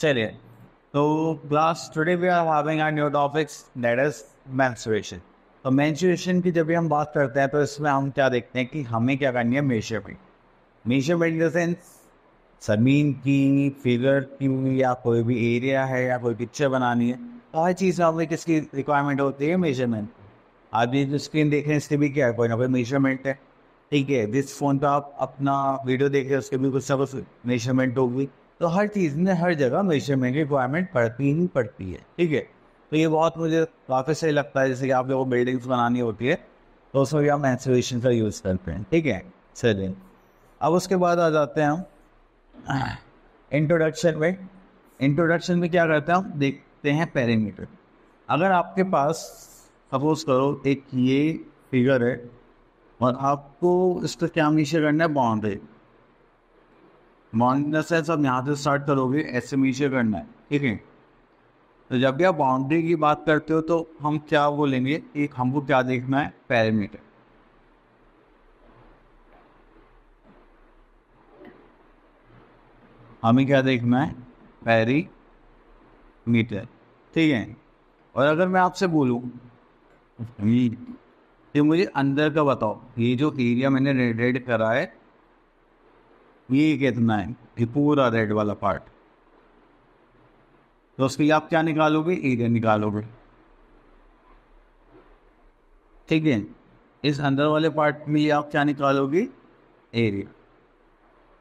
चलिए तो class today we are having our new topics that is मैं तो मैं की जब भी हम बात करते हैं तो इसमें हम क्या देखते हैं कि हमें क्या करनी है measurement measurement in the sense ज़मीन की फिगर की या कोई भी एरिया है या कोई पिक्चर बनानी है तो हर चीज़ में हमें किसकी रिक्वायरमेंट होती है मेजरमेंट आप ये जो स्क्रीन देख रहे हैं इसके भी क्या है कोई ना कोई मेजरमेंट है ठीक है जिस फ़ोन पर आप अपना वीडियो देख रहे हैं उसके भी कुछ सब मेजरमेंट होगी तो हर चीज़ में हर जगह मेजरमेंट रिक्वायरमेंट पड़ती ही पड़ती है ठीक है तो ये बहुत मुझे काफ़ी सही लगता है जैसे कि आप लोगों को बिल्डिंग्स बनानी होती है तो उसमें भी हम मैंसुरेशन का यूज़ करते हैं ठीक है चलिए अब उसके बाद आ जाते हैं हम इंट्रोडक्शन में इंट्रोडक्शन में क्या करते हैं हम देखते हैं पैरामीटर अगर आपके पास सपोज करो एक ये फिगर है और आपको इसका क्या मीशर करना है बाउंड्री माइनस द सब यहाँ से स्टार्ट करोगे एस एम करना है ठीक है तो जब भी आप बाउंड्री की बात करते हो तो हम क्या बोलेंगे एक हमको क्या देखना है पैरामीटर हमें क्या देखना है पैरी मीटर ठीक है और अगर मैं आपसे बोलूँ ये मुझे अंदर का बताओ ये जो एरिया मैंने रेड करा है ये कितना है ये पूरा रेड वाला पार्ट तो उसके लिए आप क्या निकालोगे एरिया निकालोगे ठीक है इस अंदर वाले पार्ट में आप क्या निकालोगे एरिया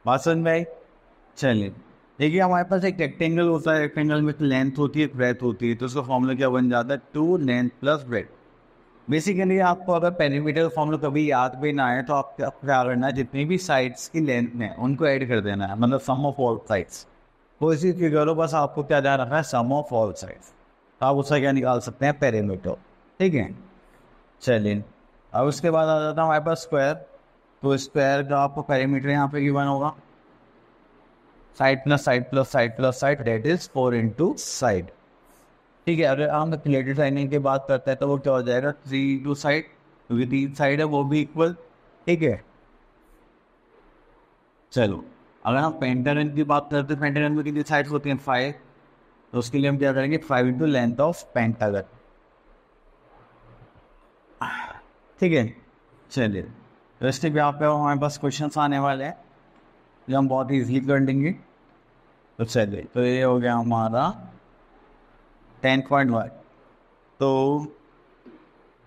बात समझ में आई चलिए देखिए हमारे पास एक रेक्टेंगल होता है रेक्टेंगल में एक लेंथ होती है ब्रेथ होती है तो उसका फॉर्मूला क्या बन जाता है two length plus breadth basically आपको अगर पेरीमीटर फॉर्मूला कभी याद भी ना आए तो आप क्या करना है जितनी भी साइड्स की लेंथ है उनको ऐड कर देना है मतलब सम ऑफ ऑल साइड्स वो इसी फिगर बस आपको क्या ध्यान रखना है सम ऑफ ऑल साइड्स तो आप उसका क्या निकाल सकते हैं पेरीमीटर ठीक है चलिए अब उसके बाद आ जाता हूँ हमारे पास स्क्वायर तो स्क्वायर का आपको पेरीमीटर यहाँ पे गिवन होगा side plus side plus side plus side that is four into side ठीक है अगर हम रिलेटेड साइनिंग की बात करते हैं तो वो क्या हो जाएगा थ्री टू साइड क्योंकि तीन साइड है वो भी इक्वल ठीक है चलो अगर हम पेंटागन की बात करते हैं पेंटागन में कितनी साइड होती हैं फाइव तो उसके लिए हम क्या करेंगे five into length of pentagon ठीक है चलिए तो इसके भी आप हमारे पास क्वेश्चन आने वाले हैं जो हम बहुत ईजिली कर लेंगे तो चलिए तो ये हो गया हमारा टेन पॉइंट वन तो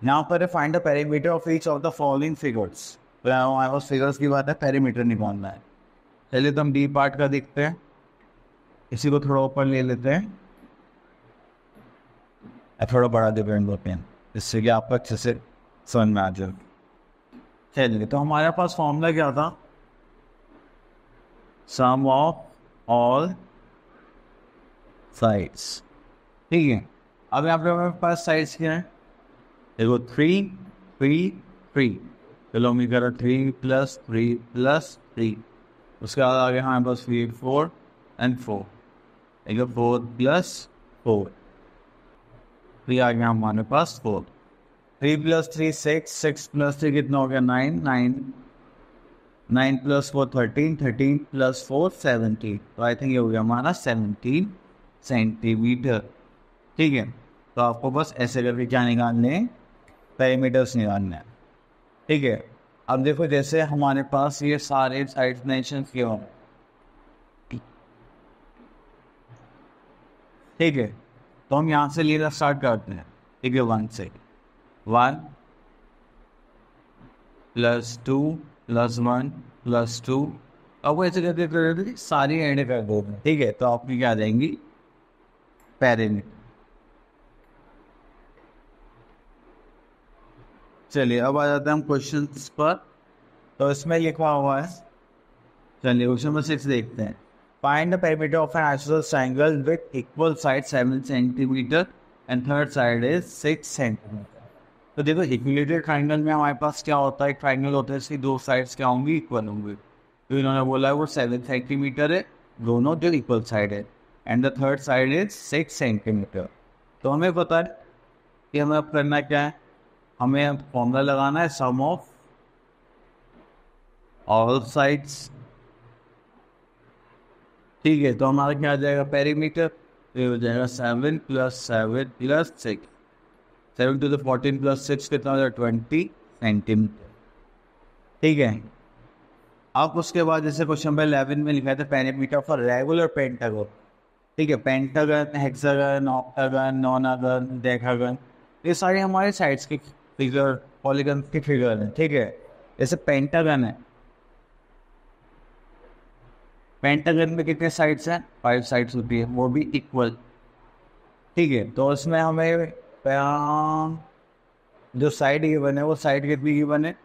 यहाँ पर find the parameter of each of the following figures तो फिगर्स की बात है पैरामीटर निकालना है चलिए तो हम डी पार्ट का देखते हैं इसी को थोड़ा ऊपर ले लेते हैं थोड़ा बड़ा दे पेन पेन जिससे कि आपको अच्छे से समझ में आ जाए चलिए तो हमारे पास फॉर्मूला क्या था सम ऑफ ऑल साइड्स ठीक है अब यहाँ पे हमारे पास साइज क्या है देखो थ्री थ्री थ्री चलो three plus three plus three उसके बाद आगे हमारे पास थ्री फोर एंड फोर देखो फोर प्लस फोर थ्री आ गया हमारे पास four three plus three six six plus three कितना हो गया nine nine nine plus four thirteen thirteen plus four seventeen तो आई थिंक ये हो गया हमारा सेवनटीन सेंटीमीटर ठीक है तो आपको बस ऐसे करके क्या निकालने पैरामीटर्स निकालना है ठीक है अब देखो जैसे हमारे पास ये सारे साइड मेंशन किए हों ठीक है तो हम यहाँ से लेना स्टार्ट करते हैं ठीक है वन से one plus two plus one plus two अब वो ऐसे करते करते सारी एड कर दो ठीक है तो आपकी क्या देंगी पैरामीटर चलिए अब आ जाते हैं हम क्वेश्चन पर तो इसमें लिखा हुआ है चलिए क्वेश्चन नंबर सिक्स देखते हैं find the perimeter of an isosceles triangle with equal side seven centimetre and third side is six centimetre तो देखो इक्विलेटर ट्राइंगल में हमारे पास क्या होता है ट्राइंगल होता है इसकी दो साइड्स क्या होंगी इक्वल होंगी तो इन्होंने बोला है वो सेवन सेंटीमीटर है दोनों जो इक्वल साइड है and the third side is six centimetre तो हमें पता है कि हमें अब करना क्या है हमें फॉर्मूला लगाना है सम ऑफ ऑल साइड्स ठीक है तो हमारा क्या आ जाएगा पेरीमीटर ये हो जाएगा seven plus seven plus six seven two दिन फोर्टीन प्लस सिक्स कितना हो जाएगा ट्वेंटी सेंटीमीटर ठीक है अब उसके बाद जैसे क्वेश्चन नंबर इलेवन में लिखा था पेरीमीटर फॉर रेगुलर पेंटागन ठीक है पेंटागन हेक्सागन ऑक्टागन आगन डेकागन ये सारे हमारे साइड्स के फिगर पॉलीगन की फिगर है ठीक है जैसे पेंटागन है पेंटागन में कितने साइड्स हैं फाइव साइड्स होती है वो भी इक्वल ठीक है तो उसमें हमें जो साइड गिवन है वो साइड कितनी गिवन है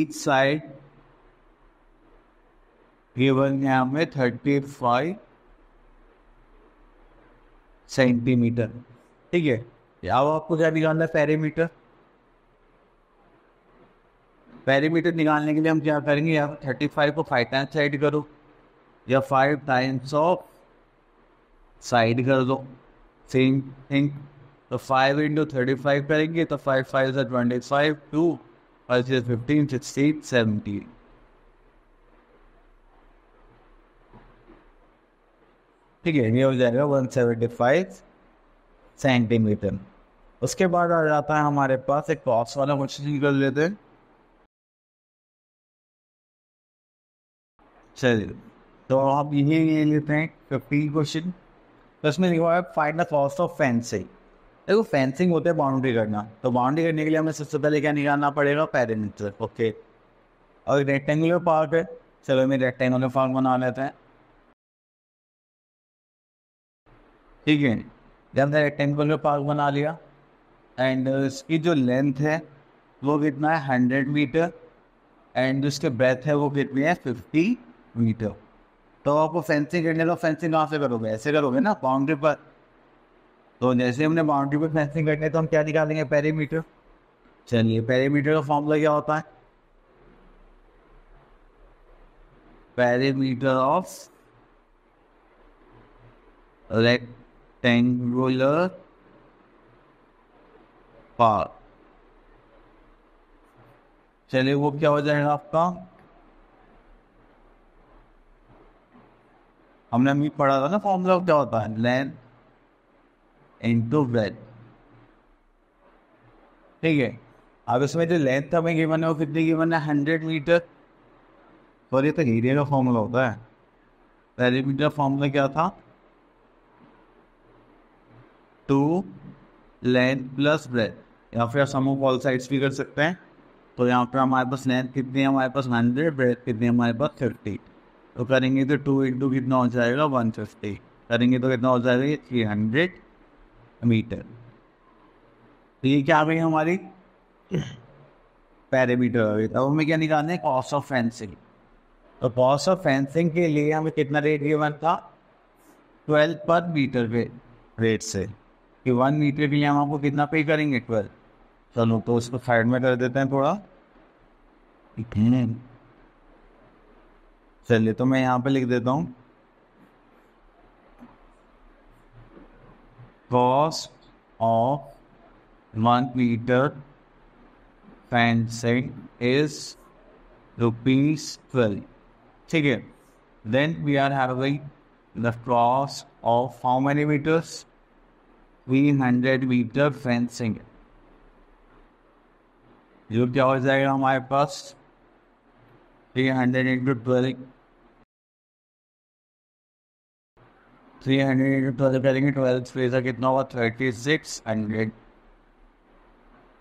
ईच साइड गिवन है हमें थर्टी फाइव सेंटीमीटर ठीक है अब आपको क्या निकालना है पैरीमीटर पैरीमीटर निकालने के लिए हम क्या करेंगे यहाँ थर्टी फाइव को फाइव टाइम्स साइड करो या फाइव टाइम्स ऑफ साइड कर दो सेम थिंक तो फाइव इंटू थर्टी फाइव करेंगे तो फाइव फाइव से ट्वेंटी फाइव टू से फिफ्टीन सिक्सटीन सेवनटीन ठीक है ये हो जाएगा वन सेवेंटी फाइव सेंटीमीटर उसके बाद आ जाता है हमारे पास एक बॉक्स वाला क्वेश्चन कर लेते हैं चलिए तो आप यही ले लेते हैं फिफ्टीन क्वेश्चन तो इसमें लिखा हुआ है find the cost of fencing देखो फेंसिंग होते हैं बाउंड्री करना तो बाउंड्री करने के लिए हमें सबसे पहले क्या निकालना पड़ेगा पैरामीटर ओके और रेक्टेंगुलर पार्क है चलो हमें रेक्टेंगुलर पार्क बना लेते हैं ठीक है हमने रेक्टेंगल में पार्क बना लिया एंड uh, इसकी जो लेंथ है वो कितना है हंड्रेड मीटर एंड उसके ब्रेथ है वो कितनी है फिफ्टी मीटर तो आपको फेंसिंग करने लो फेंसिंग कहाँ से करोगे ऐसे करोगे ना बाउंड्री पर तो जैसे हमने बाउंड्री पर फेंसिंग करने तो हम क्या निकालेंगे पेरीमीटर चलिए पेरीमीटर का फॉर्मूला क्या होता है perimeter of rect rectangular part. चलिए वो क्या हो जाएगा आपका हमने अभी पढ़ा था ना फॉर्मूला क्या होता है लेंथ इनटू ब्रेथ ठीक है अब इसमें जो लेंथ हमें गिवन है वो कितनी गिवन है हंड्रेड मीटर और ये तो एरिया का फॉर्मूला होता है पेरीमीटर फॉर्मूला क्या था टू लेंथ प्लस ब्रेथ या फिर हम समूह ऑल साइड्स भी कर सकते हैं तो यहाँ पर हमारे पास लेंथ कितनी है हमारे पास हंड्रेड ब्रेथ कितनी है हमारे पास फिफ्टी तो करेंगे तो टू इंटू कितना हो जाएगा वन फिफ्टी करेंगे तो कितना हो जाएगा थ्री हंड्रेड मीटर तो ये क्या आ गई हमारी पैरामीटर आ गई अब हमें क्या निकालना है कॉस्ट ऑफ फेंसिंग तो कॉस्ट ऑफ फेंसिंग के लिए हमें कितना रेट गिवन था ट्वेल्व पर मीटर रेट से कि वन मीटर के लिए हम आपको कितना पे करेंगे ट्वेल्व चलो तो उसको साइड में कर देते हैं थोड़ा चलिए तो मैं यहाँ पे लिख देता हूँ cost of one metre fencing is rupees twelve ठीक है then we are having the cost of how many metres 300 metre fencing है जो क्या हो जाएगा हमारे पास three hundred into twelve three hundred into twelve करेंगे ट्वेल्व थ्री से कितना होगा थर्टी सिक्स हंड्रेड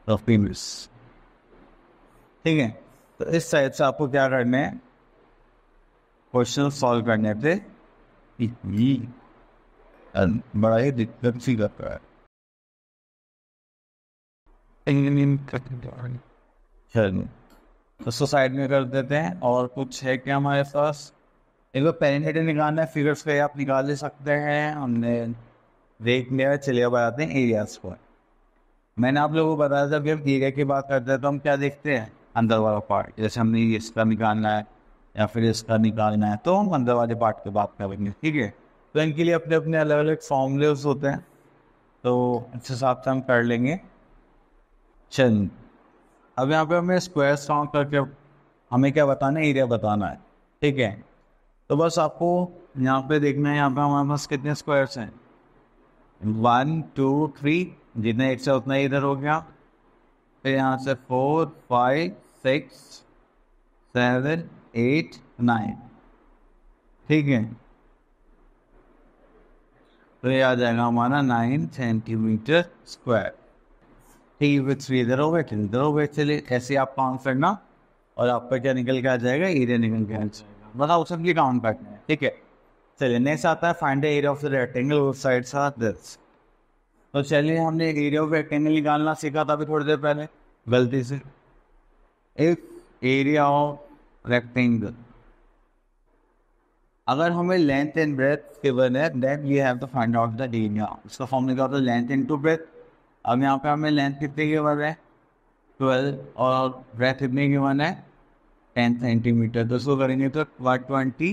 रुपीज ठीक है तो इस साइड से आपको क्या करना है क्वेश्चन सॉल्व करने पे and Mariah did not see that right. तो सुसाइड में कर देते हैं और कुछ है क्या हमारे पास एक बार पेन हेड निकालना है फिगर्स पे आप निकाल ले सकते हैं हमने देख लिया चलिए बताते हैं एरियाज को मैंने आप लोगों को बताया था हम एरिया की बात करते हैं तो हम क्या देखते हैं अंदर वाला पार्ट जैसे हमने इसका निकालना है या फिर इसका निकालना है तो हम अंदर वाले पार्ट की बात करेंगे ठीक है तो इनके लिए अपने अपने अलग अलग फॉर्मूले होते हैं तो इस हिसाब से हम कर लेंगे चल अब यहाँ पे हमें स्क्वायर सॉन्ग करके हमें क्या बताना है एरिया बताना है ठीक है तो बस आपको यहाँ पे देखना है यहाँ पे हमारे पास कितने स्क्वायर्स हैं वन टू थ्री जितने एक से उतना इधर हो गया फिर यहाँ से four five six seven eight nine ठीक है तो आ जाएगा हमारा नाइन सेंटीमीटर स्क्वायर ठीक है थ्री इधर हो गए इधर हो गए चलिए ऐसे आप काउंट करना और आपका क्या निकल के आ जाएगा एरिया निकल के आ जाएगा बताओ सब ये काउंट करना है ठीक है चलिए नेक्स्ट आता है find the area of the rectangle side सा दिस तो चलिए हमने एरिया ऑफ रेक्टेंगल निकालना सीखा था अभी थोड़ी देर पहले गलती से इफ एरिया ऑफ रेक्टेंगल अगर हमें लेंथ एंड ब्रेथ गिवन है then we have to find out the area उसका फॉर्म क्या होता है लेंथ इन टू ब्रेथ अब यहाँ पे हमें लेंथ कितने गिवन है ट्वेल्व और ब्रेथ कितने गिवन है टेन सेंटीमीटर तो उसको करेंगे तो वन ट्वेंटी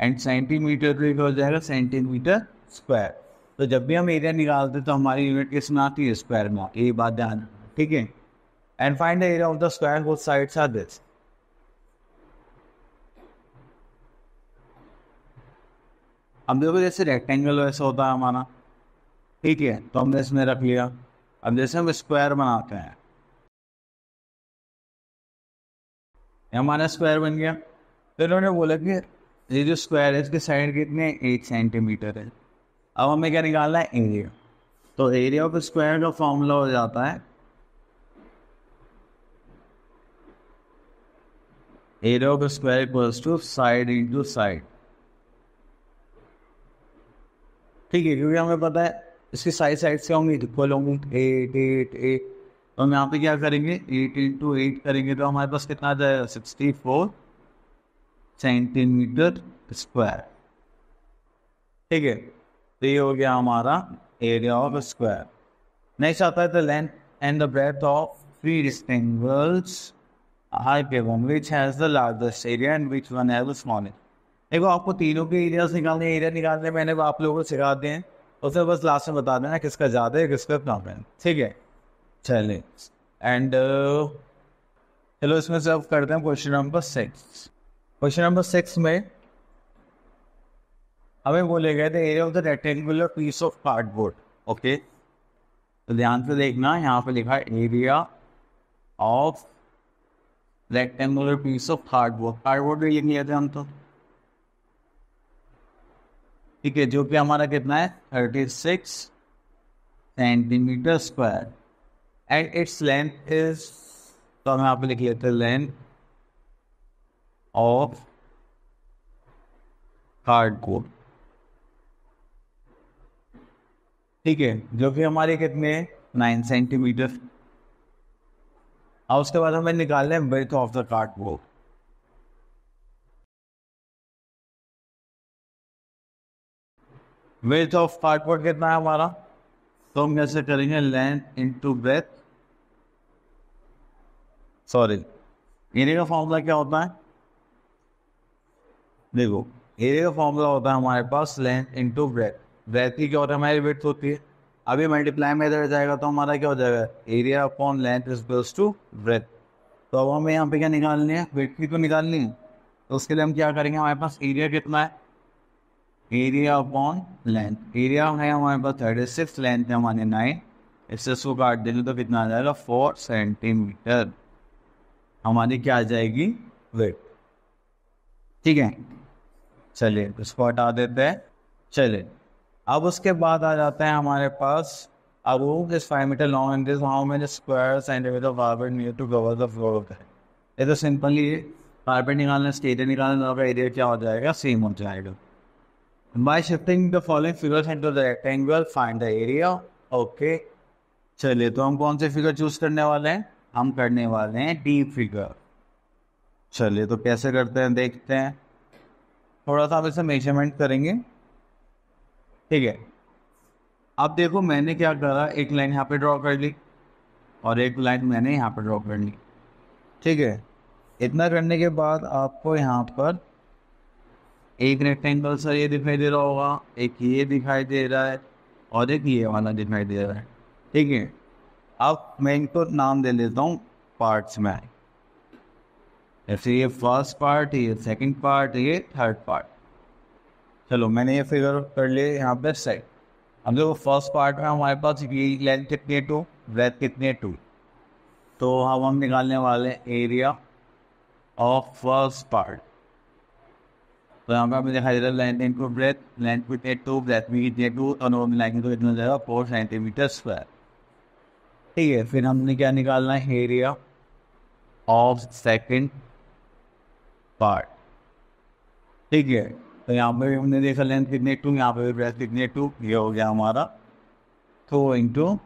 एंड सेंटीमीटर तो हो जाएगा सेंटीमीटर स्क्वायर तो जब भी हम एरिया निकालते तो हमारी यूनिट किस में आती है स्क्वायर में ये बात ध्यान ठीक है and find the area of the square both sides are this अब देखो जैसे रेक्टेंगल वैसा होता है हमारा ठीक है तो हमने इसमें रख लिया अब जैसे हम स्क्वायर बनाते हैं हमारा स्क्वायर बन गया तो इन्होंने बोला कि ये जो स्क्वायर है इसके साइड कितने एट सेंटीमीटर है अब हमें क्या निकालना है एरिया तो एरिया ऑफ स्क्वायर का फॉर्मूला हो जाता है area of square equals to side into side ठीक है क्योंकि हमें पता है इसकी साइड साइड से होंगे इक्वल होंगे एट एट एट तो हम यहाँ पे क्या करेंगे एट इंटू एट करेंगे तो हमारे पास कितना आ जाएगा सिक्सटी फोर सेंटीमीटर स्क्वायर ठीक है तो ये हो गया हमारा एरिया ऑफ स्क्वायर नेक्स्ट आता है the length and the breadth of three rectangles आई पे which has the largest area and which one has the smallest देखो आपको तीनों के एरियाज निकालने एरिया निकालने मैंने आप लोगों को सिखा दें और तो फिर बस लास्ट में बता देना किसका ज़्यादा है किसका कम है ठीक है चलिए एंड uh, चलो इसमें से अब करते हैं question number six question number six में हमें बोले गए थे area of the rectangular piece of cardboard okay तो ध्यान से देखना यहाँ पे लिखा है area of rectangular piece of cardboard cardboard भी लिख लिया थे हम तो ठीक है जो कि हमारा कितना है thirty six centimetre square and its length is तो हम यहाँ पे लिख लेते लेंथ ऑफ हार्ड ठीक है जो कि हमारे कितने नाइन सेंटीमीटर और उसके बाद हमें निकालना है breadth of the cardboard width of cardboard कितना है हमारा तो हम कैसे करेंगे length into breadth sorry area का फॉर्मूला क्या होता है देखो एरिया का फॉर्मूला होता है हमारे पास length into breadth breadth की क्या होता है हमारी वेथ होती है अभी मल्टीप्लाई में इधर जाएगा तो हमारा क्या हो जाएगा एरिया अपॉन लेंथ इज बिल्स टू ब्रेथ तो अब हमें यहाँ पे क्या निकालनी है वेथ की तो निकालनी है तो उसके लिए हम क्या करेंगे हमारे पास एरिया कितना है एरिया अपॉन लेंथ एरिया है हमारे पास थर्टी सिक्स लेंथ है हमारे नाइन इससे इसको काट देंगे तो कितना आ जाएगा फोर सेंटीमीटर हमारी क्या आ जाएगी वेट ठीक है चलिए इसको हटा देते हैं चलिए अब उसके बाद आ जाता है हमारे पास अब वो five metre long and this how many square centimetre carpet near to cover the floor of है ये तो सिंपली कार्बेट निकालना स्टेट निकालना एरिया तो क्या हो जाएगा सेम हो जाएगा By shifting the following figures into the rectangle find the area okay चलिए तो हम कौन से फिगर चूज करने वाले हैं हम करने वाले हैं डी फिगर चलिए तो कैसे करते हैं देखते हैं थोड़ा सा हम इसे मेजरमेंट करेंगे ठीक है अब देखो मैंने क्या करा एक लाइन यहाँ पे ड्रॉ कर ली और एक लाइन मैंने यहाँ पे ड्रॉ कर ली ठीक है इतना करने के बाद आपको यहाँ पर एक रेक्टेंगल सा ये दिखाई दे रहा होगा एक ये दिखाई दे रहा है और एक ये वाला दिखाई दे रहा है ठीक है अब मैं इनको नाम दे लेता हूँ पार्ट्स में जैसे ये फर्स्ट पार्ट ये सेकंड पार्ट ये थर्ड पार्ट चलो मैंने ये फिगर कर लिए यहाँ पे सेट अब देखो फर्स्ट पार्ट में हमारे पास ये लेंथ कितने टू ब्रेथ कितने टू तो हम हम निकालने वाले एरिया ऑफ फर्स्ट पार्ट तो यहाँ पे आपने देखा रहा है length into breadth length two breadth two और normal line four centimetre square ठीक है फिर हमने क्या निकालना है एरिया ऑफ सेकंड पार्ट ठीक है तो यहाँ पे भी हमने देखा लेंथ कितनी टू यहाँ पे भी ब्रेथ कितनी टू ये हो गया हमारा टू इंटू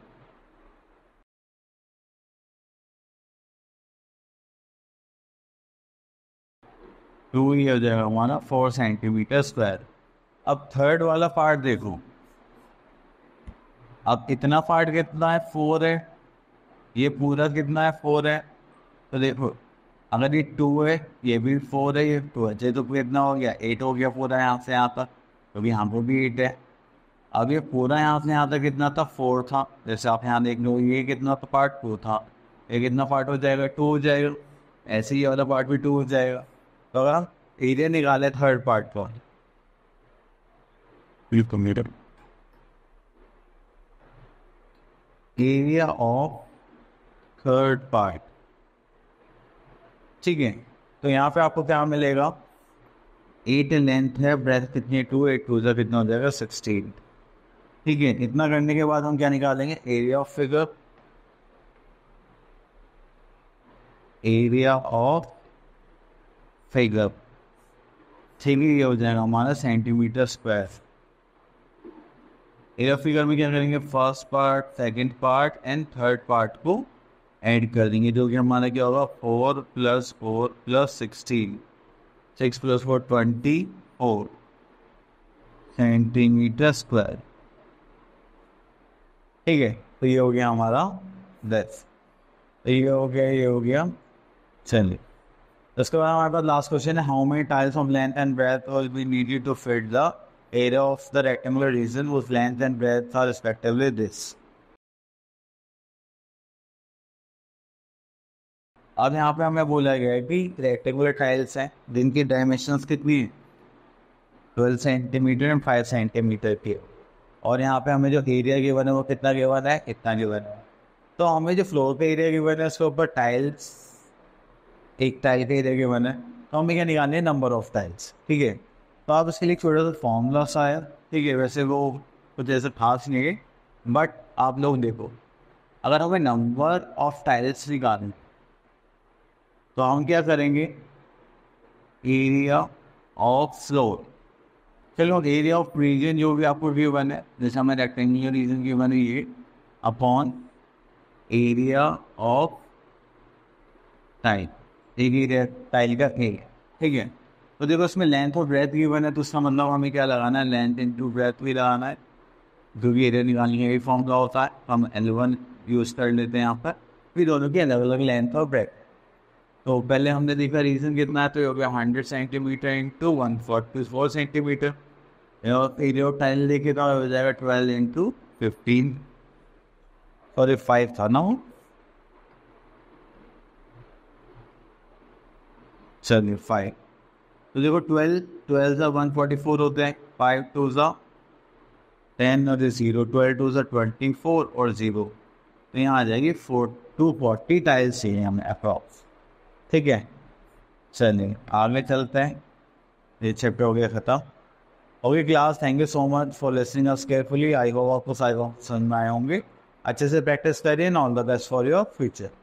टू ही हो जाएगा हमारा फोर सेंटीमीटर स्क्वायर अब थर्ड वाला पार्ट देखो अब इतना पार्ट कितना है फोर है ये पूरा कितना है फोर है तो देखो अगर ये टू है ये भी फोर है ये टू है तो कितना हो गया एट हो गया पूरा यहाँ से यहाँ तक क्योंकि यहाँ पर भी एट है अब ये पूरा यहाँ से यहाँ तक कितना था फोर था जैसे आप यहाँ देख लो ये कितना था पार्ट टू था ये कितना पार्ट हो जाएगा टू हो जाएगा ऐसे ही वाला पार्ट भी टू हो जाएगा तो एरिया निकाले थर्ड पार्ट को एरिया ऑफ थर्ड पार्ट ठीक है तो यहाँ पे आपको क्या मिलेगा एट लेंथ है ब्रेथ कितनी टू एट टू जब कितना हो जाएगा सिक्सटीन ठीक है इतना करने के बाद हम क्या निकालेंगे area of figure area of figure thing ये हो जाएगा हमारा सेंटीमीटर स्क्वायर एयर फिगर में क्या करेंगे first part second part and third part को ऐड कर देंगे जो कि हमारा क्या होगा four plus four plus sixteen six plus four twenty four centimetre square ठीक है तो ये हो गया हमारा दस तो ये हो गया ये हो गया चलिए उसके बाद हमारे पास लास्ट क्वेश्चन है how many tiles of length and breadth will be needed to fit the area of the rectangular region with length and breadth are respectively this अब यहाँ पे हमें बोला गया है कि रेक्टेंगुलर टाइल्स हैं जिनकी डायमेंशन कितनी है twelve centimetre and five centimetre के और यहाँ पे हमें जो एरिया गिवन है वो कितना गिवन है कितना गिवन है तो हमें जो फ्लोर पे एरिया गिवन है उसके ऊपर टाइल्स एक टाइल के एरिया मैंने तो हमें क्या निकालने नंबर ऑफ टाइल्स ठीक है तो आप इसके लिए छोटा सा फॉर्मूला सा आया ठीक है वैसे वो कुछ ऐसे खास नहीं है बट आप लोग देखो अगर हमें नंबर ऑफ टाइल्स निकालना तो हम क्या करेंगे एरिया ऑफ फ्लोर चलो एरिया ऑफ रीजन जो भी आपको व्यू बने जैसे हमें रेक्टेंगुलर रीजन की बने ये upon area of time area tile का ए ठीक है तो देखो इसमें लेंथ और ब्रेथ भी बना है तो उसका मतलब हमें क्या लगाना है लेंथ इन टू ब्रेथ भी लगाना है जो भी एरिया निकालनी है यही फॉर्म का होता है हम एल वन यूज़ कर लेते हैं यहाँ पर फिर दोनों की अलग अलग लेंथ और ब्रेथ तो पहले हमने देखा रीजन कितना है तो हो गया hundred centimetre into one forty four centimetre area of tile देखे तो हो जाएगा twelve into fifteen sorry five था ना चलिए फाइव तो देखो ट्वेल्व ट्वेल्व सा वन फोर्टी फोर होते हैं फाइव टू सा टेन और ज़ीरो ट्वेल्व टू सा ट्वेंटी फोर और ज़ीरो तो यहाँ आ जाएगी फोर टू फोर्टी टाइल्स चाहिए हमें अप्रॉक्स ठीक है चलिए आगे चलते हैं ये चैप्टर हो गया ख़त्म okay class thank you so much for listening us carefully I hope आपको सारे समझ में आए होंगे अच्छे से प्रैक्टिस करिए and all the best for your future